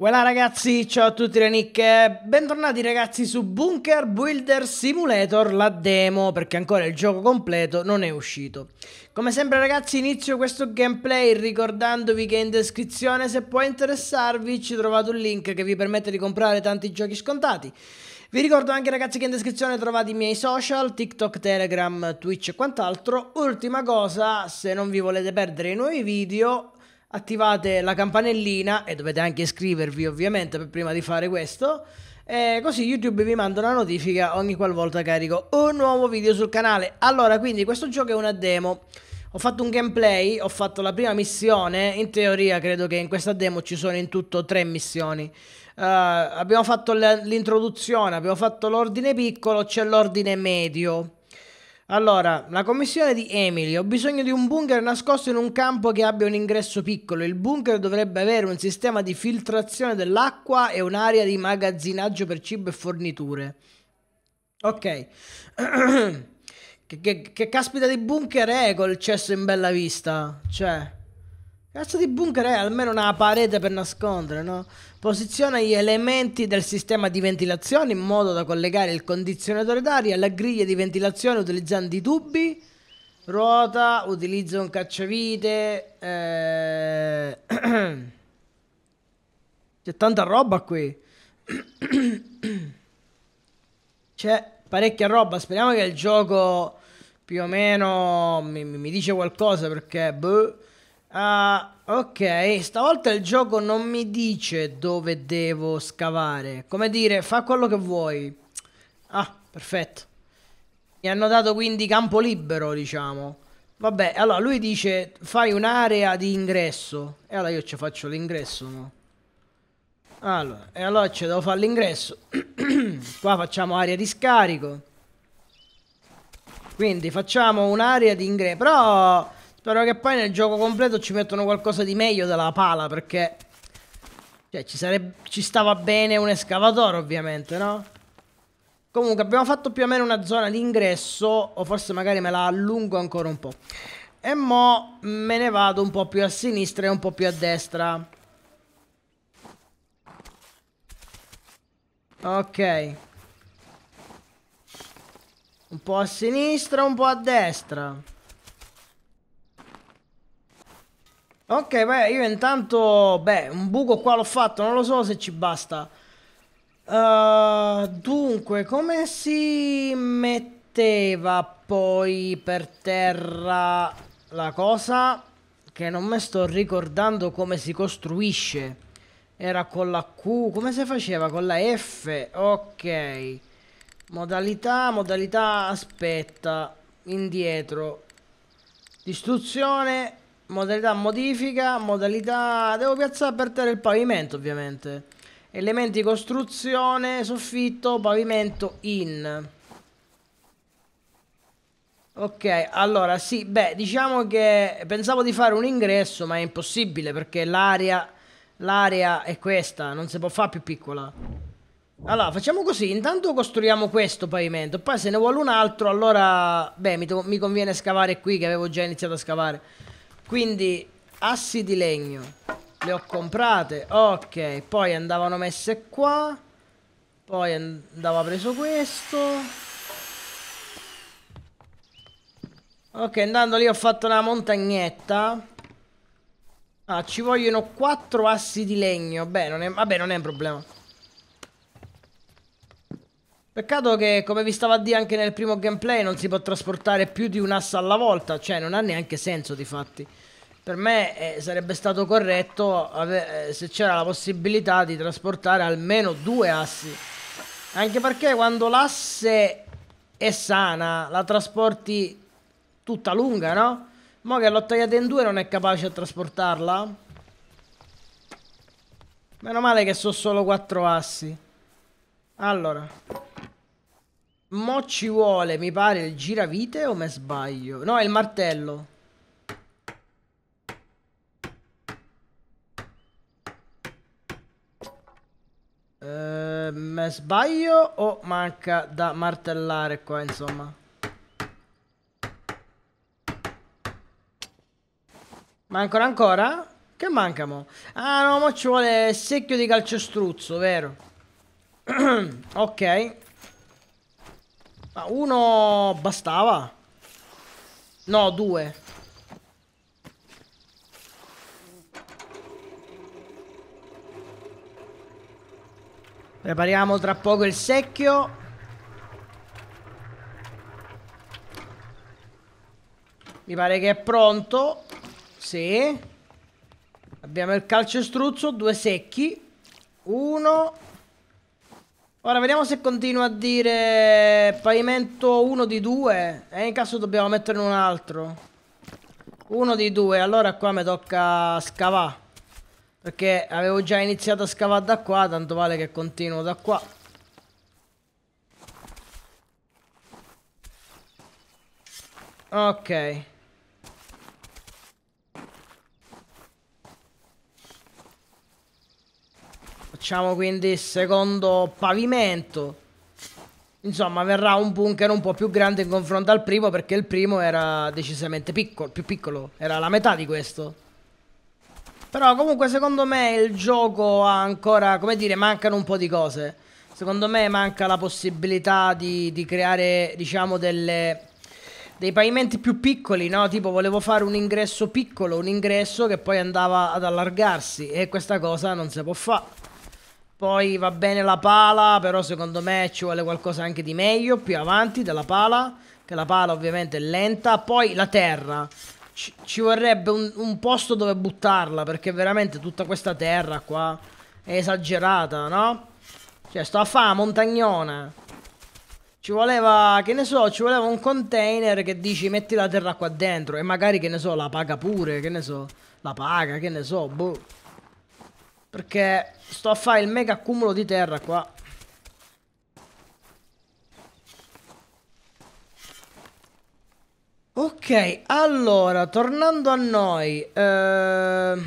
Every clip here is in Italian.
Voilà ragazzi, ciao a tutti le nicche, bentornati ragazzi su Bunker Builder Simulator, la demo, perché ancora il gioco completo non è uscito. Come sempre ragazzi inizio questo gameplay ricordandovi che in descrizione se può interessarvi ci trovate un link che vi permette di comprare tanti giochi scontati. Vi ricordo anche ragazzi che in descrizione trovate i miei social, TikTok, Telegram, Twitch e quant'altro. Ultima cosa, se non vi volete perdere i nuovi video, attivate la campanellina e dovete anche iscrivervi ovviamente prima di fare questo. Eh, così YouTube vi manda una notifica ogni qualvolta carico un nuovo video sul canale. Allora, quindi questo gioco è una demo. Ho fatto un gameplay, ho fatto la prima missione, in teoria credo che in questa demo ci sono in tutto tre missioni. Uh, abbiamo fatto l'introduzione, abbiamo fatto l'ordine piccolo, c'è l'ordine medio. Allora, la commissione di Emily, ho bisogno di un bunker nascosto in un campo che abbia un ingresso piccolo. Il bunker dovrebbe avere un sistema di filtrazione dell'acqua e un'area di magazzinaggio per cibo e forniture. Ok. che, che, che, caspita di bunker è col cesso in bella vista? Cioè... Cazzo di bunker è almeno una parete per nascondere, no? Posiziona gli elementi del sistema di ventilazione in modo da collegare il condizionatore d'aria alla griglia di ventilazione utilizzando i tubi, ruota, utilizza un cacciavite. Eh... C'è tanta roba qui. C'è parecchia roba. Speriamo che il gioco più o meno mi, mi dice qualcosa perché... Boh, Uh, ok, stavolta il gioco non mi dice dove devo scavare. Come dire, fa quello che vuoi. Ah, perfetto. Mi hanno dato quindi campo libero, diciamo. Vabbè, allora lui dice fai un'area di ingresso. E allora io ci faccio l'ingresso, no? Allora, e allora ci devo fare l'ingresso. Qua facciamo area di scarico. Quindi facciamo un'area di ingresso. Però Spero che poi nel gioco completo ci mettono qualcosa di meglio della pala, perché... Cioè, ci, sarebbe... ci stava bene un escavatore, ovviamente, no? Comunque, abbiamo fatto più o meno una zona d'ingresso, o forse magari me la allungo ancora un po'. E mo me ne vado un po' più a sinistra e un po' più a destra. Ok. Un po' a sinistra, un po' a destra. Ok, beh, io intanto... Beh, un buco qua l'ho fatto, non lo so se ci basta. Uh, dunque, come si metteva poi per terra la cosa? Che non mi sto ricordando come si costruisce. Era con la Q, come si faceva? Con la F, ok. Modalità, modalità, aspetta, indietro. Distruzione, Modalità modifica, modalità... Devo piazzare per terra il pavimento ovviamente. Elementi costruzione, soffitto, pavimento in. Ok, allora sì, beh, diciamo che pensavo di fare un ingresso, ma è impossibile perché l'area l'area è questa, non si può fare più piccola. Allora, facciamo così, intanto costruiamo questo pavimento, poi se ne vuole un altro, allora, beh, mi, mi conviene scavare qui che avevo già iniziato a scavare. Quindi assi di legno. Le ho comprate. Ok, poi andavano messe qua. Poi andava preso questo. Ok, andando lì ho fatto una montagnetta. Ah, ci vogliono quattro assi di legno. Beh, non è... Vabbè, non è un problema. Peccato che, come vi stavo a dire anche nel primo gameplay, non si può trasportare più di un assa alla volta, cioè non ha neanche senso di fatti. Per me eh, sarebbe stato corretto eh, se c'era la possibilità di trasportare almeno due assi. Anche perché quando l'asse è sana, la trasporti tutta lunga, no? Mo che l'ho tagliata in due non è capace a trasportarla? Meno male che sono solo quattro assi. Allora... Mo ci vuole, mi pare, il giravite o me sbaglio? No, è il martello. Eh, me sbaglio o manca da martellare qua, insomma? Mancano ancora? Che manca, mo? Ah no, mo ci vuole secchio di calcestruzzo, vero? ok. Ma uno bastava? No, due. Prepariamo tra poco il secchio. Mi pare che è pronto. Sì. Abbiamo il calcestruzzo, due secchi. Uno. Ora vediamo se continua a dire pavimento 1 di 2 e in caso dobbiamo metterne un altro. 1 di 2 allora qua mi tocca scavare. Perché avevo già iniziato a scavare da qua, tanto vale che continuo da qua. Ok. Facciamo quindi il secondo pavimento. Insomma, verrà un bunker un po' più grande in confronto al primo perché il primo era decisamente piccolo, più piccolo, era la metà di questo. Però comunque secondo me il gioco ha ancora, come dire, mancano un po' di cose. Secondo me manca la possibilità di, di creare, diciamo, delle, dei pavimenti più piccoli, no? Tipo volevo fare un ingresso piccolo, un ingresso che poi andava ad allargarsi e questa cosa non si può fare. Poi va bene la pala, però secondo me ci vuole qualcosa anche di meglio più avanti della pala, che la pala ovviamente è lenta. Poi la terra, ci, ci vorrebbe un, un posto dove buttarla, perché veramente tutta questa terra qua è esagerata, no? Cioè, sto a fa' montagnona. Ci voleva, che ne so, ci voleva un container che dici metti la terra qua dentro e magari, che ne so, la paga pure, che ne so, la paga, che ne so, boh. Perché sto a fare il mega accumulo di terra qua. Ok, allora, tornando a noi. Eh...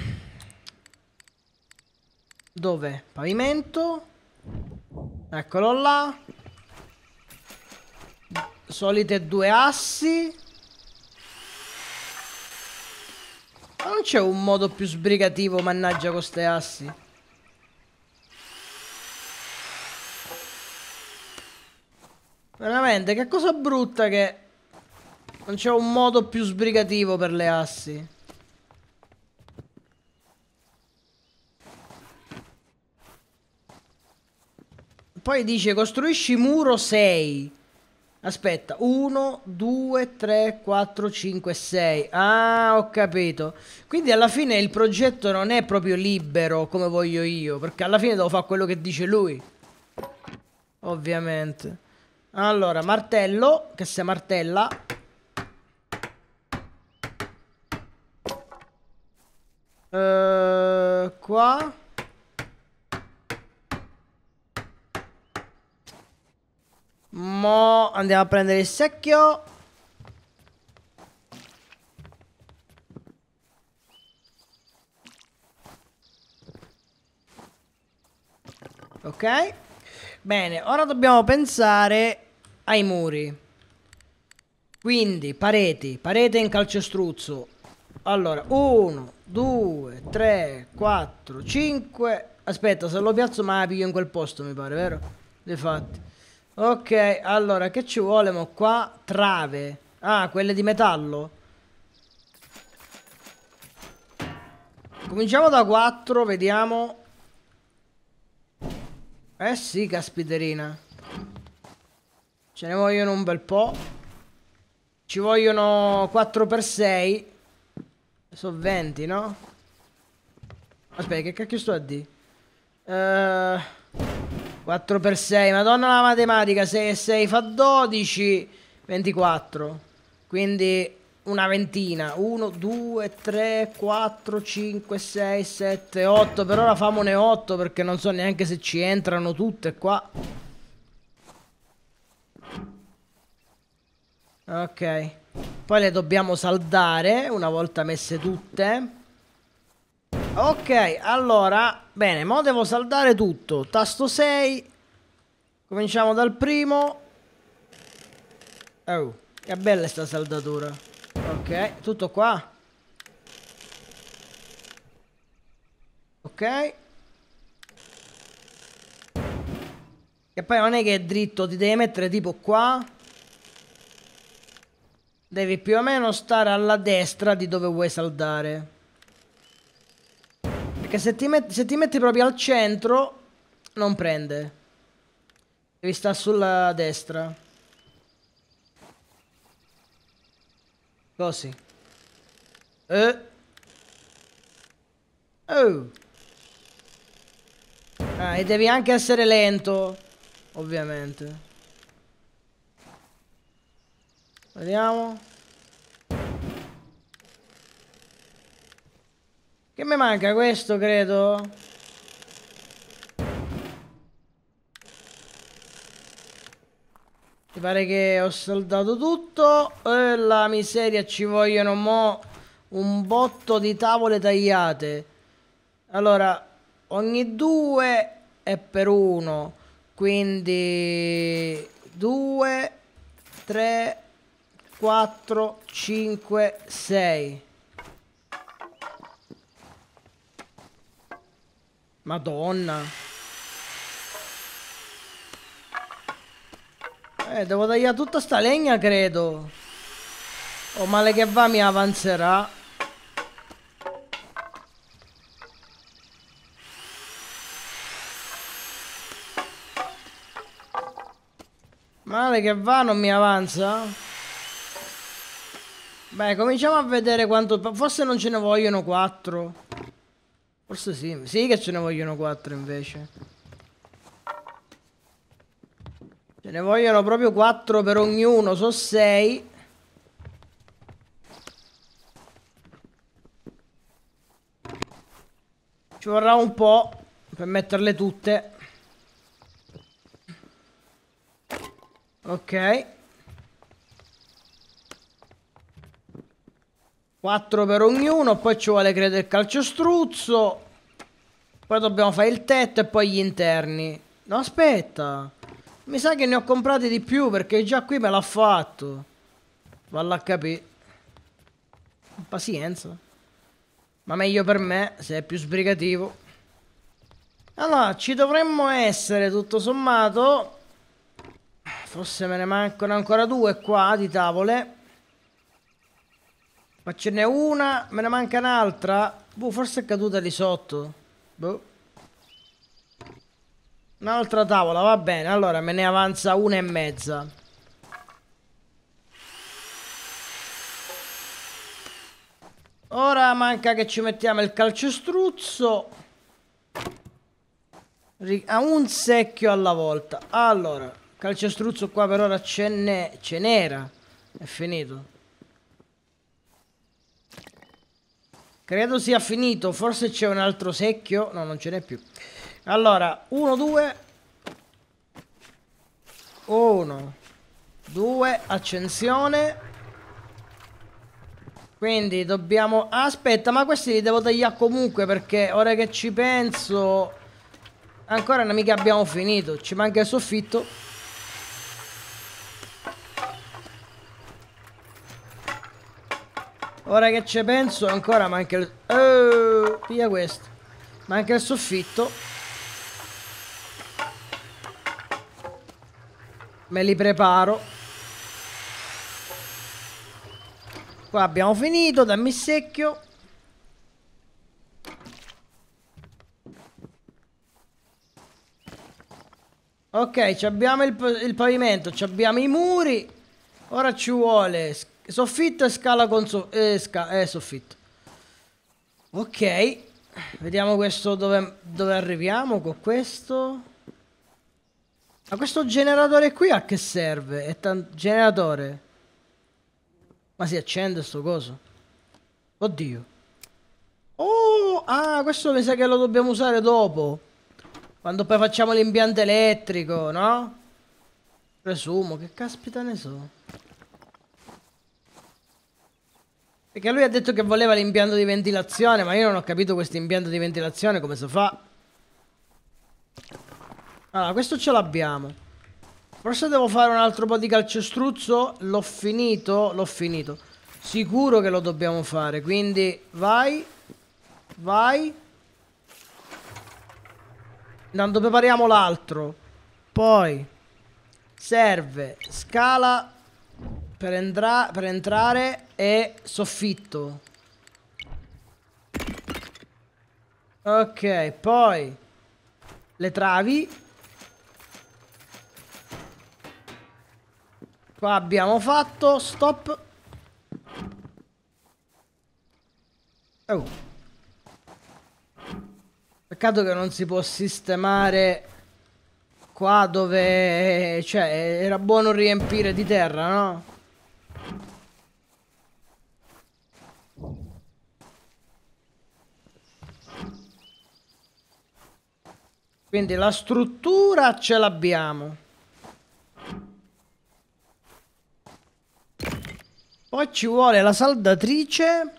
Dove? Pavimento. Eccolo là. Solite due assi. Ma Non c'è un modo più sbrigativo, mannaggia, con ste assi. Veramente, che cosa brutta che... Non c'è un modo più sbrigativo per le assi. Poi dice costruisci muro 6. Aspetta, 1, 2, 3, 4, 5, 6. Ah, ho capito. Quindi alla fine il progetto non è proprio libero come voglio io, perché alla fine devo fare quello che dice lui. Ovviamente. Allora, martello, che se martella. Eh, qua. Mo andiamo a prendere il secchio. Ok. Bene, ora dobbiamo pensare ai muri. Quindi, pareti. Parete in calcestruzzo. Allora, 1, 2, 3, 4, 5. Aspetta, se lo piazzo ma la piglio in quel posto, mi pare, vero? Dei fatti Ok, allora, che ci vuole mo qua? Trave. Ah, quelle di metallo. Cominciamo da 4, vediamo. Eh sì, caspiterina. Ce ne vogliono un bel po'. Ci vogliono 4 per 6. Sono 20, no? Aspetta, che cacchio sto a dire? Ehm... Uh... 4 per 6, madonna la matematica, 6 e 6 fa 12, 24. Quindi una ventina, 1, 2, 3, 4, 5, 6, 7, 8. Per ora famone 8 perché non so neanche se ci entrano tutte qua. Ok. Poi le dobbiamo saldare una volta messe tutte. Ok, allora, bene, mo devo saldare tutto. Tasto 6. Cominciamo dal primo. Oh, che bella sta saldatura. Ok, tutto qua. Ok. E poi non è che è dritto, ti devi mettere tipo qua. Devi più o meno stare alla destra di dove vuoi saldare. Perché se ti, met se ti metti proprio al centro, non prende. Devi stare sulla destra. Così. Eh. Oh. Ah, e devi anche essere lento, ovviamente. Vediamo. Che mi manca questo, credo? Mi pare che ho saldato tutto. E eh, la miseria, ci vogliono mo un botto di tavole tagliate. Allora, ogni due è per uno. Quindi due, tre, quattro, cinque, sei. Madonna. Eh, devo tagliare tutta sta legna, credo. O oh, male che va mi avanzerà. Male che va non mi avanza. Beh, cominciamo a vedere quanto... Forse non ce ne vogliono quattro. Forse sì. Sì che ce ne vogliono quattro invece. Ce ne vogliono proprio quattro per ognuno, so sei. Ci vorrà un po' per metterle tutte. Ok. 4 per ognuno, poi ci vuole credo il calciostruzzo. Poi dobbiamo fare il tetto e poi gli interni. No, aspetta. Mi sa che ne ho comprati di più perché già qui me l'ha fatto. Vall'HP. Pazienza. Ma meglio per me, se è più sbrigativo. Allora, ci dovremmo essere, tutto sommato. Forse me ne mancano ancora due qua di tavole. Ma ce n'è una, me ne manca un'altra. Boh, forse è caduta lì sotto. Boh. Un'altra tavola, va bene. Allora, me ne avanza una e mezza. Ora manca che ci mettiamo il calcestruzzo. A un secchio alla volta. Allora, calcestruzzo qua per ora ce n'era. È finito. Credo sia finito, forse c'è un altro secchio. No, non ce n'è più. Allora, uno, due Uno Due, accensione. Quindi dobbiamo... Aspetta, ma questi li devo tagliare comunque perché ora che ci penso... Ancora non mica abbiamo finito, ci manca il soffitto. Ora che ci penso ancora manca il... Oh, via questo. Manca il soffitto. Me li preparo. Qua abbiamo finito, dammi il secchio. Ok, abbiamo il, il pavimento, abbiamo i muri. Ora ci vuole Soffitto e scala con so eh, sca eh, soffitto. Ok. Vediamo questo dove, dove arriviamo con questo. Ma questo generatore qui a che serve? È generatore. Ma si accende sto coso. Oddio. Oh, ah, questo mi sa che lo dobbiamo usare dopo. Quando poi facciamo l'impianto elettrico, no? Presumo, che caspita ne so. Perché lui ha detto che voleva l'impianto di ventilazione, ma io non ho capito questo impianto di ventilazione come si fa. Allora, questo ce l'abbiamo. Forse devo fare un altro po' di calcestruzzo. L'ho finito, l'ho finito. Sicuro che lo dobbiamo fare, quindi vai, vai. Intanto prepariamo l'altro. Poi serve scala per, entra per entrare è soffitto. Ok, poi le travi. Qua abbiamo fatto, stop. Oh. Peccato che non si può sistemare qua dove... Cioè, era buono riempire di terra, no? Quindi la struttura ce l'abbiamo. Poi ci vuole la saldatrice.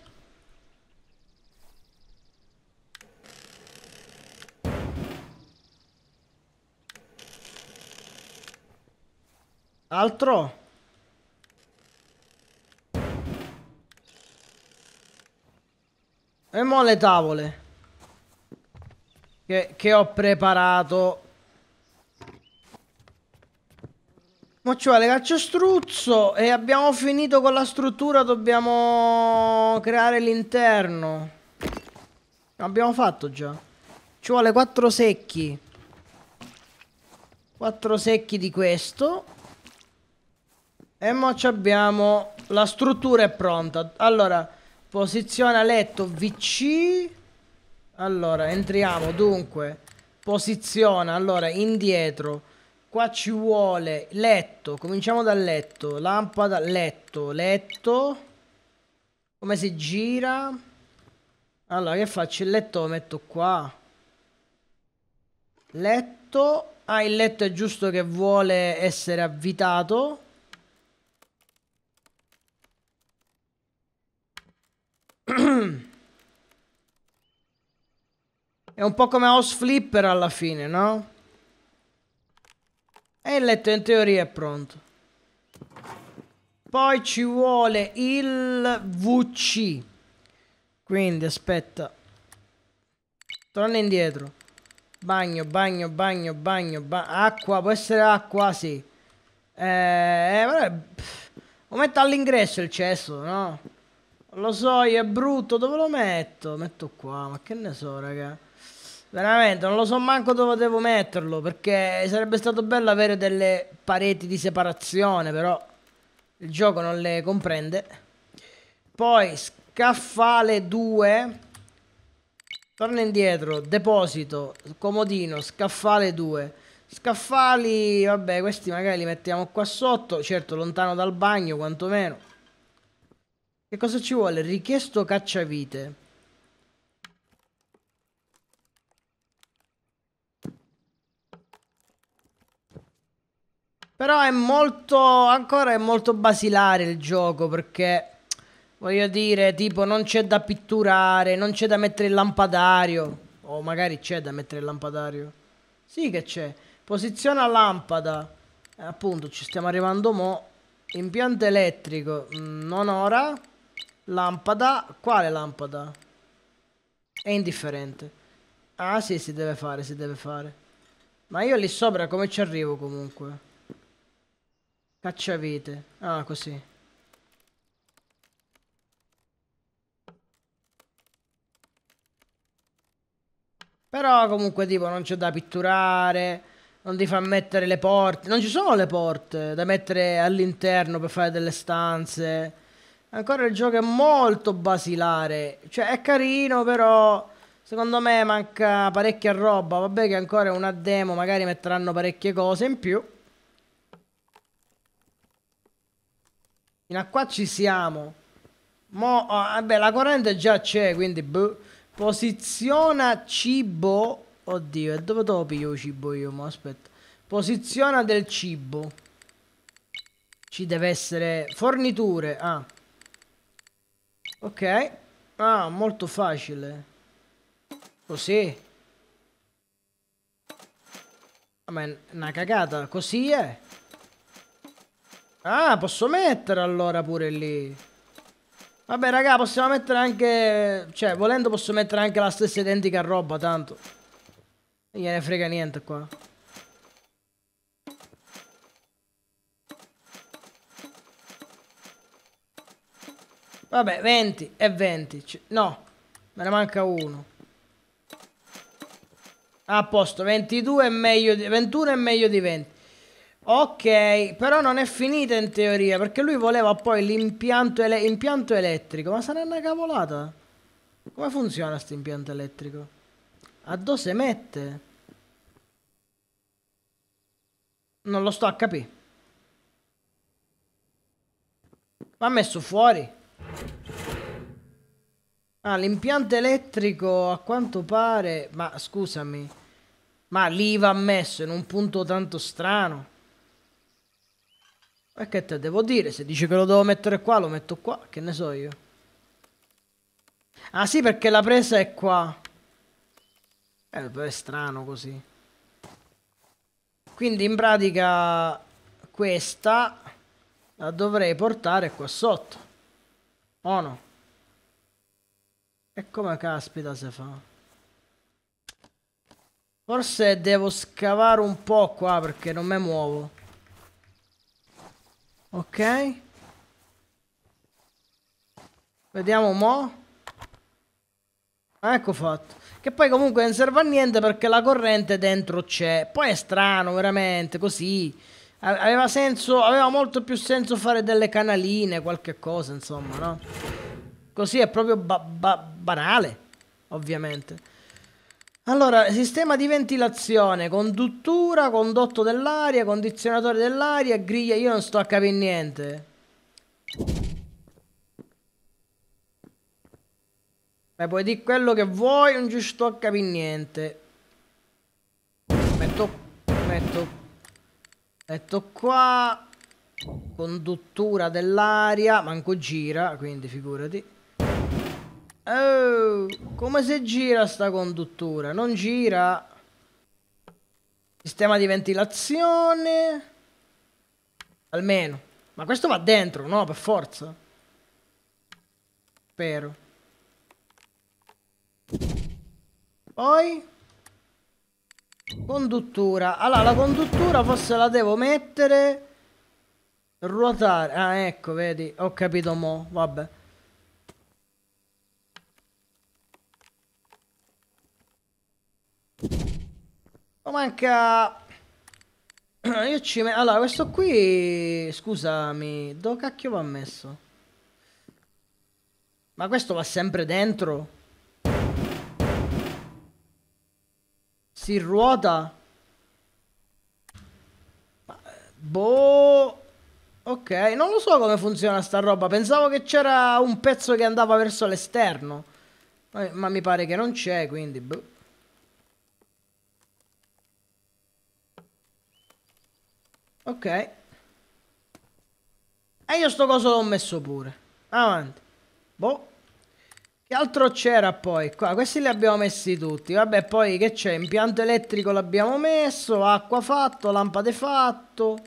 Altro. E mo le tavole che, che ho preparato. Mo ci vuole calciostruzzo e abbiamo finito con la struttura, dobbiamo creare l'interno. Abbiamo fatto già. Ci vuole quattro secchi. Quattro secchi di questo. E mo ci abbiamo... La struttura è pronta. Allora, posiziona letto VC. Allora, entriamo, dunque, posiziona, allora, indietro. Qua ci vuole letto, cominciamo dal letto, lampada, letto, letto. Come si gira? Allora, che faccio? Il letto lo metto qua. Letto. Ah, il letto è giusto che vuole essere avvitato. È un po' come House Flipper alla fine, no? E il letto in teoria è pronto. Poi ci vuole il VC. Quindi aspetta. Torna indietro. Bagno, bagno, bagno, bagno, bagno. Acqua, può essere acqua, sì. Eh, eh vabbè. Lo metto all'ingresso il cesso, no? Lo so, è brutto, dove lo metto? Metto qua, ma che ne so, raga. Veramente, non lo so manco dove devo metterlo, perché sarebbe stato bello avere delle pareti di separazione, però il gioco non le comprende. Poi, scaffale 2. Torna indietro, deposito, comodino, scaffale 2. Scaffali, vabbè, questi magari li mettiamo qua sotto, certo lontano dal bagno quantomeno. Che cosa ci vuole? Richiesto cacciavite. Però è molto, ancora è molto basilare il gioco perché voglio dire, tipo non c'è da pitturare, non c'è da mettere il lampadario. O magari c'è da mettere il lampadario. Sì che c'è. Posiziona lampada. Eh, appunto, ci stiamo arrivando mo'. Impianto elettrico, mm, non ora. Lampada, quale lampada? È indifferente. Ah sì, si deve fare, si deve fare. Ma io lì sopra come ci arrivo comunque? Cacciavite. Ah, così. Però comunque tipo non c'è da pitturare, non ti fa mettere le porte, non ci sono le porte da mettere all'interno per fare delle stanze. Ancora il gioco è molto basilare, cioè è carino però secondo me manca parecchia roba, vabbè che ancora è una demo, magari metteranno parecchie cose in più. Fino a qua ci siamo. Mo, ah, vabbè, la corrente già c'è, quindi... Boh. Posiziona cibo. Oddio, e dove te lo piglio il cibo io? Ma aspetta. Posiziona del cibo. Ci deve essere forniture. Ah. Ok. Ah, molto facile. Così. Ma è una cagata, così è. Ah, posso mettere allora pure lì. Vabbè, raga, possiamo mettere anche... Cioè, volendo posso mettere anche la stessa identica roba, tanto. Non gliene frega niente qua. Vabbè, 20 e 20. C no, me ne manca uno. Ah, a posto, 22 è meglio di... 21 è meglio di 20. Ok, però non è finita in teoria, perché lui voleva poi l'impianto ele elettrico. Ma sarà una cavolata? Come funziona questo impianto elettrico? A dove si mette? Non lo sto a capire. Ma messo fuori. Ah, l'impianto elettrico a quanto pare... Ma scusami. Ma lì va messo in un punto tanto strano. E che te devo dire? Se dice che lo devo mettere qua, lo metto qua. Che ne so io. Ah sì, perché la presa è qua. Eh, è strano così. Quindi in pratica questa la dovrei portare qua sotto. O no? E come caspita se fa? Forse devo scavare un po' qua perché non mi muovo. Ok. Vediamo un po'. Ecco fatto. Che poi comunque non serve a niente perché la corrente dentro c'è. Poi è strano, veramente, così. Aveva senso, aveva molto più senso fare delle canaline, qualche cosa, insomma, no? Così è proprio ba ba banale, ovviamente. Allora, sistema di ventilazione, conduttura, condotto dell'aria, condizionatore dell'aria, griglia, io non sto a capire niente. Beh, puoi dire quello che vuoi, non ci sto a capire niente. Metto, metto, metto qua, conduttura dell'aria, manco gira, quindi figurati. Oh, come si gira sta conduttura? Non gira. Sistema di ventilazione. Almeno. Ma questo va dentro, no? Per forza. Spero. Poi. Conduttura. Allora, la conduttura forse la devo mettere... Ruotare. Ah, ecco, vedi. Ho capito mo. Vabbè. Ma manca... Io ci metto... Allora, questo qui... Scusami, dove cacchio va messo? Ma questo va sempre dentro? Si ruota? Boh... Ok, non lo so come funziona sta roba. Pensavo che c'era un pezzo che andava verso l'esterno. Ma mi pare che non c'è, quindi... Boh. Ok. E io sto coso l'ho messo pure. Avanti. Boh. Che altro c'era poi? Qua, questi li abbiamo messi tutti. Vabbè, poi che c'è? Impianto elettrico l'abbiamo messo, acqua fatto, lampade fatto.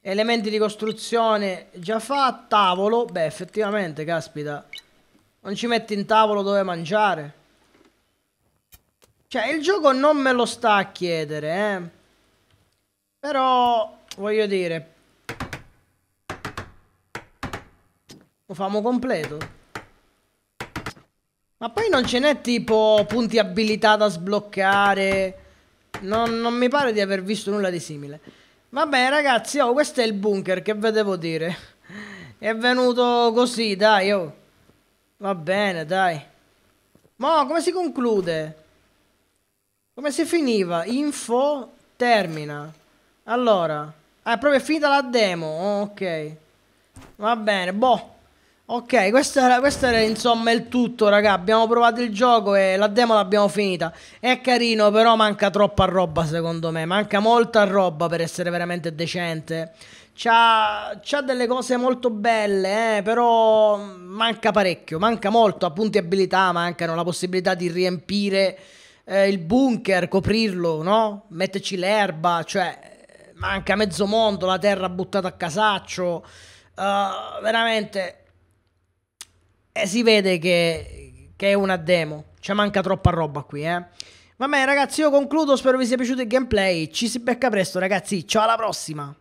Elementi di costruzione già fatto. tavolo. Beh, effettivamente, caspita. Non ci metti in tavolo dove mangiare. Cioè, il gioco non me lo sta a chiedere, eh. Però, voglio dire... Lo famo completo. Ma poi non ce n'è tipo punti abilità da sbloccare. Non, non, mi pare di aver visto nulla di simile. Vabbè ragazzi, oh, questo è il bunker, che ve devo dire? È venuto così, dai, oh. Va bene, dai. Ma come si conclude? Come si finiva? Info termina. Allora. Ah, è proprio finita la demo. Oh, ok. Va bene, boh. Ok, questo era, questo era, insomma il tutto, raga. Abbiamo provato il gioco e la demo l'abbiamo finita. È carino, però manca troppa roba, secondo me. Manca molta roba per essere veramente decente. C'ha, c'ha delle cose molto belle, eh, però manca parecchio. Manca molto, appunti abilità, mancano la possibilità di riempire eh, il bunker, coprirlo, no? Metterci l'erba, cioè manca mezzo mondo, la terra buttata a casaccio, uh, veramente e eh, si vede che, che è una demo, cioè manca troppa roba qui, eh. Va bene ragazzi, io concludo, spero vi sia piaciuto il gameplay, ci si becca presto ragazzi, ciao alla prossima!